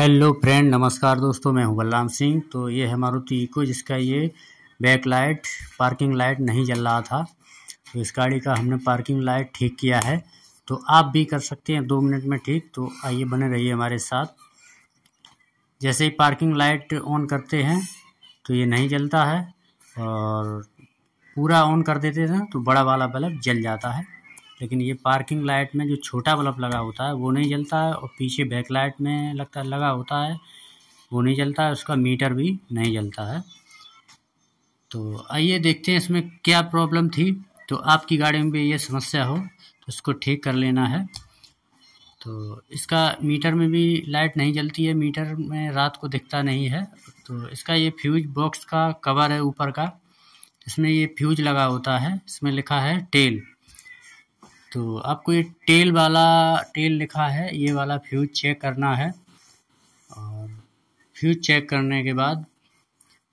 hello friend नमस्कार दोस्तों मैं हूं बलराम सिंह तो ये है मारुति इको जिसका ये बैक लाइट पार्किंग लाइट नहीं जल रहा था तो इस गाड़ी का हमने पार्किंग लाइट ठीक किया है तो आप भी कर सकते हैं दो मिनट में ठीक तो आइए बने रहिए हमारे साथ जैसे ही पार्किंग लाइट ऑन करते हैं तो ये नहीं जलता है और पूरा ऑन कर देते हैं तो बड़ा वाला बल्ब जल जाता है लेकिन ये पार्किंग लाइट में जो छोटा बल्ब लगा होता है वो नहीं जलता है और पीछे बैक लाइट में लगता लगा होता है वो नहीं जलता है उसका मीटर भी नहीं जलता है तो आइए देखते हैं इसमें क्या प्रॉब्लम थी तो आपकी गाड़ी में भी ये समस्या हो तो इसको ठीक कर लेना है तो इसका मीटर में भी लाइट नहीं जलती है मीटर में रात को दिखता नहीं है तो इसका ये फ्यूज बॉक्स का कवर है ऊपर का इसमें ये फ्यूज लगा होता है इसमें लिखा है टेल तो आपको ये टेल वाला टेल लिखा है ये वाला फ्यूज चेक करना है और फ्यूज चेक करने के बाद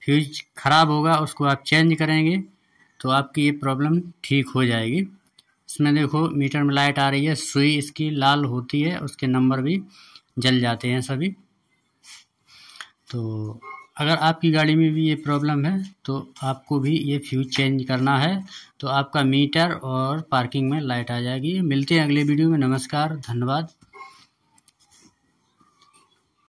फ्यूज ख़राब होगा उसको आप चेंज करेंगे तो आपकी ये प्रॉब्लम ठीक हो जाएगी इसमें देखो मीटर में लाइट आ रही है सुई इसकी लाल होती है उसके नंबर भी जल जाते हैं सभी तो अगर आपकी गाड़ी में भी ये प्रॉब्लम है तो आपको भी ये फ्यूज चेंज करना है तो आपका मीटर और पार्किंग में लाइट आ जाएगी मिलते हैं अगले वीडियो में नमस्कार धन्यवाद